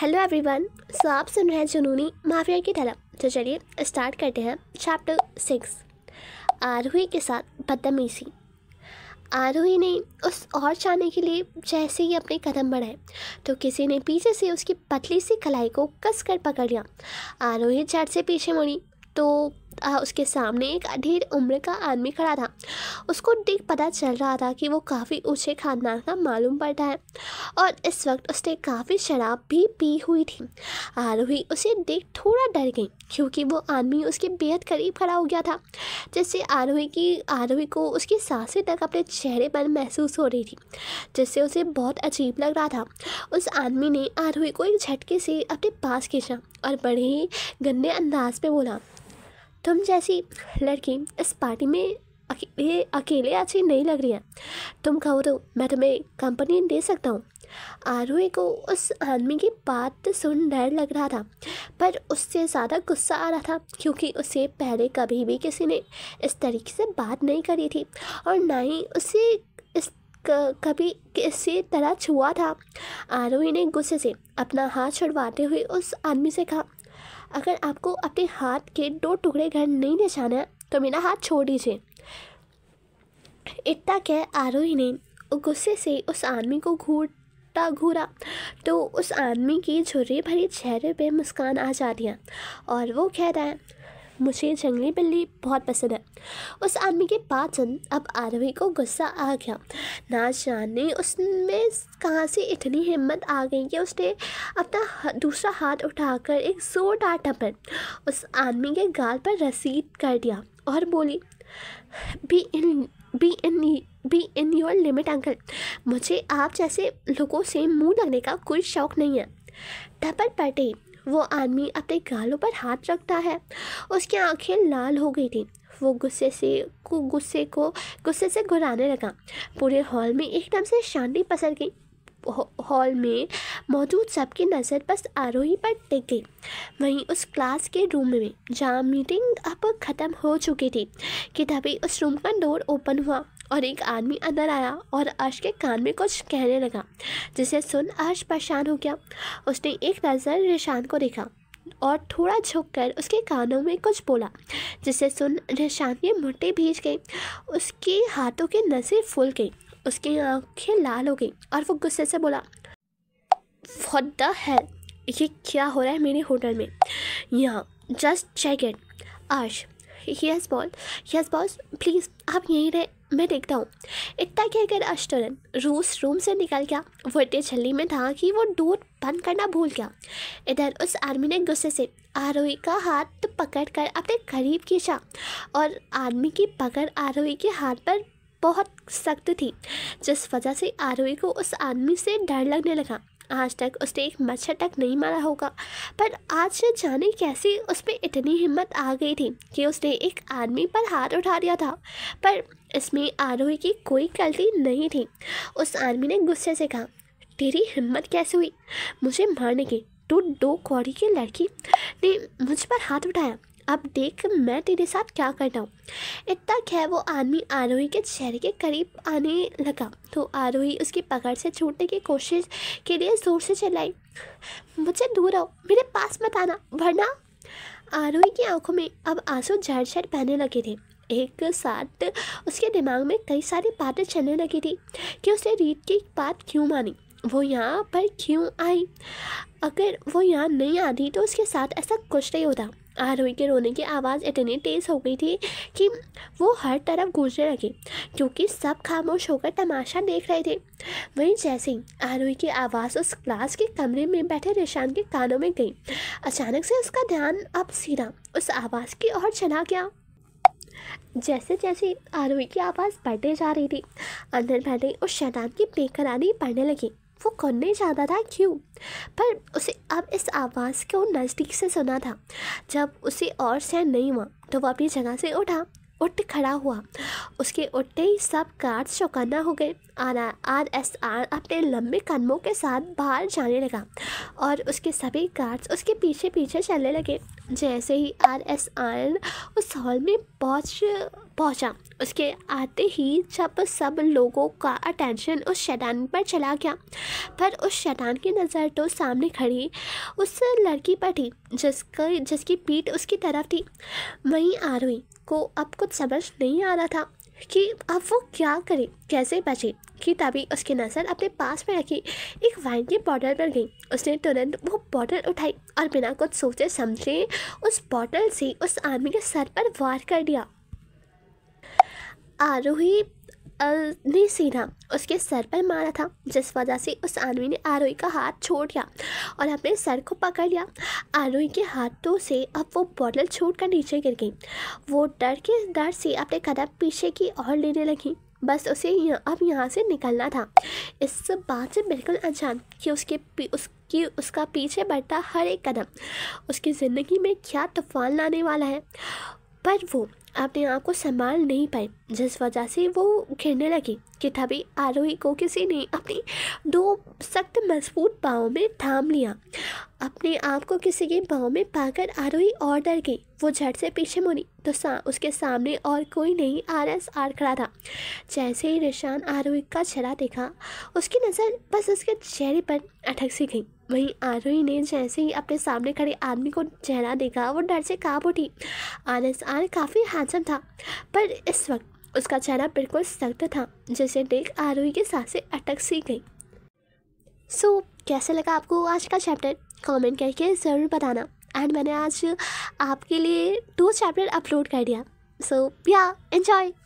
hello everyone so आप सुन रहे हैं जुनूनी माफिया की तरफ तो चलिए स्टार्ट करते हैं चैप्टर सिक्स आरोही के साथ बदतमीजी आरोही ने उस और जाने के लिए जैसे ही अपने कदम बढ़ाए तो किसी ने पीछे से उसकी पतली सी कलाई को कस कर पकड़ लिया आरोही झट से पीछे मुड़ी तो आ, उसके सामने एक अधेड़ उम्र का आदमी खड़ा था उसको देख पता चल रहा था कि वो काफ़ी ऊँचे खानदान का मालूम पड़ता है और इस वक्त उसने काफ़ी शराब भी पी हुई थी आरोही उसे देख थोड़ा डर गई क्योंकि वो आदमी उसके बेहद करीब खड़ा हो गया था जिससे आरोही की आरोही को उसकी सांसें तक अपने चेहरे पर महसूस हो रही थी जिससे उसे बहुत अजीब लग रहा था उस आदमी ने आरोही को एक झटके से अपने पास खींचा और बड़े ही गंदे अंदाज में बोला तुम जैसी लड़की इस पार्टी में अके अकेले अच्छी नहीं लग रही है तुम कहो तो मैं तुम्हें कंपनी दे सकता हूँ आरोही को उस आदमी की बात सुन डर लग रहा था पर उससे ज़्यादा गुस्सा आ रहा था क्योंकि उसे पहले कभी भी किसी ने इस तरीके से बात नहीं करी थी और ना ही उसे इस कभी किसी तरह छुआ था आरोही ने गुस्से से अपना हाथ छुड़वाते हुए उस आदमी से कहा अगर आपको अपने हाथ के दो टुकड़े घर नहीं है तो मेरा हाथ छोड़ दीजिए इतना कह आरोही ने गुस्से से उस आदमी को घूरता घूरा तो उस आदमी की झुर्री भरी चेहरे पे मुस्कान आ जा दिया और वो कह रहा है मुझे जंगली बिल्ली बहुत पसंद है उस आदमी के पाचन अब आरवी को गुस्सा आ गया ना जाने उसमें कहाँ से इतनी हिम्मत आ गई कि उसने अपना दूसरा हाथ उठाकर एक जोरदार टपन उस आदमी के गाल पर रसीद कर दिया और बोली be in be in be in your limit uncle मुझे आप जैसे लोगों से मुंह लगने का कोई शौक नहीं है टपट पटे वो आदमी अपने गालों पर हाथ रखता है उसकी आंखें लाल हो गई थी वो गुस्से से को गुस्से को गुस्से से घुराने लगा पूरे हॉल में एकदम से शांति पसर गई हॉल में मौजूद सबकी नज़र बस आरोही पर टिक गई वहीं उस क्लास के रूम में जहाँ मीटिंग अब ख़त्म हो चुकी थी कि तभी उस रूम का डोर ओपन हुआ और एक आदमी अंदर आया और अर्श के कान में कुछ कहने लगा जिसे सुन अर्श परेशान हो गया उसने एक नज़र रेशान को देखा और थोड़ा झुककर उसके कानों में कुछ बोला जिसे सुन रेशान के मुट्ठी भीज गई उसके हाथों के नसें फूल गई उसकी आंखें लाल हो गई और वो गुस्से से बोला फॉर द हेल ये क्या हो रहा है मेरे होटल में यहाँ जस्ट चेक इट आर्श yes ball yes boss please आप यहीं रहें मैं देखता हूँ इतना कहकर अश्टरन रूस रूम से निकल गया वर्टे छली में था कि वो डोर बंद करना भूल गया इधर उस आदमी ने गुस्से से आरोही का हाथ पकड़ कर अपने करीब खींचा और आदमी की पकड़ आरोही के हाथ पर बहुत सख्त थी जिस वजह से आरोही को उस आदमी से डर लगने लगा आज तक उसने एक मच्छर तक नहीं मारा होगा पर आज जाने कैसे उस पर इतनी हिम्मत आ गई थी कि उसने एक आदमी पर हाथ उठा दिया था पर इसमें आरोही की कोई गलती नहीं थी उस आदमी ने गुस्से से कहा तेरी हिम्मत कैसे हुई मुझे मारने की तू दो कौड़ी की लड़की ने मुझ पर हाथ उठाया अब देख मैं तेरे साथ क्या कर रहा हूँ इतना क्या वो आदमी आरोही के चेहरे के करीब आने लगा तो आरोही उसकी पकड़ से छूटने की कोशिश के लिए जोर से चलाई मुझे दूर आओ मेरे पास मत आना वरना आरोही की आंखों में अब आंसू झड़ झड़ बहने लगे थे एक साथ उसके दिमाग में कई सारी बातें चलने लगी थी कि उसने रीत की बात क्यों मानी वो यहाँ पर क्यों आई अगर वो यहाँ नहीं आती तो उसके साथ ऐसा कुछ नहीं होता आरोही के रोने की आवाज़ इतनी तेज़ हो गई थी कि वो हर तरफ गूंजने लगे क्योंकि सब खामोश होकर तमाशा देख रहे थे वहीं जैसे ही आरोही की आवाज़ उस क्लास के कमरे में बैठे रेशान के कानों में गई अचानक से उसका ध्यान अब सीधा उस आवाज़ की ओर चला गया जैसे जैसे आरोही की आवाज़ बढ़ते जा रही थी अंदर बैठे उस शैतान की बेकरारी पढ़ने लगी वो करने जाता था क्यों पर उसे अब इस आवाज़ को नज़दीक से सुना था जब उसे और सहन नहीं हुआ तो वो अपनी जगह से उठा उठ खड़ा हुआ उसके उठते ही सब कार्ड चौकाना हो गए आर आर एस आर अपने लंबे कदमों के साथ बाहर जाने लगा और उसके सभी कार्ड्स उसके पीछे पीछे चलने लगे जैसे ही आर एस आर उस हॉल में पहुँच पहुंचा उसके आते ही जब सब लोगों का अटेंशन उस शैतान पर चला गया पर उस शैतान की नज़र तो सामने खड़ी उस लड़की पर थी जिसका जिसकी पीठ उसकी तरफ थी वहीं आरोही को अब कुछ समझ नहीं आ रहा था कि अब वो क्या करे कैसे बचे कि तभी उसकी नज़र अपने पास में रखी एक वाइन के बॉटल पर गई उसने तुरंत वो बॉटल उठाई और बिना कुछ सोचे समझे उस बॉटल से उस आदमी के सर पर वार कर दिया आरोही ने सीधा उसके सर पर मारा था जिस वजह से उस आदमी ने आरोही का हाथ छोड़ दिया और अपने सर को पकड़ लिया आरोही के हाथों से अब वो बॉटल छूट कर नीचे गिर गई वो डर के डर से अपने कदम पीछे की ओर लेने लगी बस उसे यह, अब यहाँ से निकलना था इस बात से बिल्कुल अनजान कि उसके उसकी उसका पीछे बढ़ता हर एक कदम उसकी ज़िंदगी में क्या तूफान लाने वाला है पर वो अपने आप को संभाल नहीं पाई जिस वजह से वो घिरने लगी कि तभी आरोही को किसी ने अपनी दो सख्त मजबूत पाँव में थाम लिया अपने आप को किसी के पाँव में पाकर आरोही और डर गई वो झट से पीछे मुड़ी तो सा, उसके सामने और कोई नहीं आर एस आर खड़ा था जैसे ही निशान आरोही का चेहरा देखा उसकी नज़र बस उसके चेहरे पर अटक सी गई वहीं आरोही ने जैसे ही अपने सामने खड़े आदमी को चेहरा देखा वो डर से काँप उठी आर एस आर काफ़ी हैंडसम था पर इस वक्त उसका चेहरा बिल्कुल सख्त था जिसे देख आरोही साथ सांसें अटक सी गई सो so, कैसे लगा आपको आज का चैप्टर कमेंट करके ज़रूर बताना एंड मैंने आज आपके लिए टू चैप्टर अपलोड कर दिया सो या एंजॉय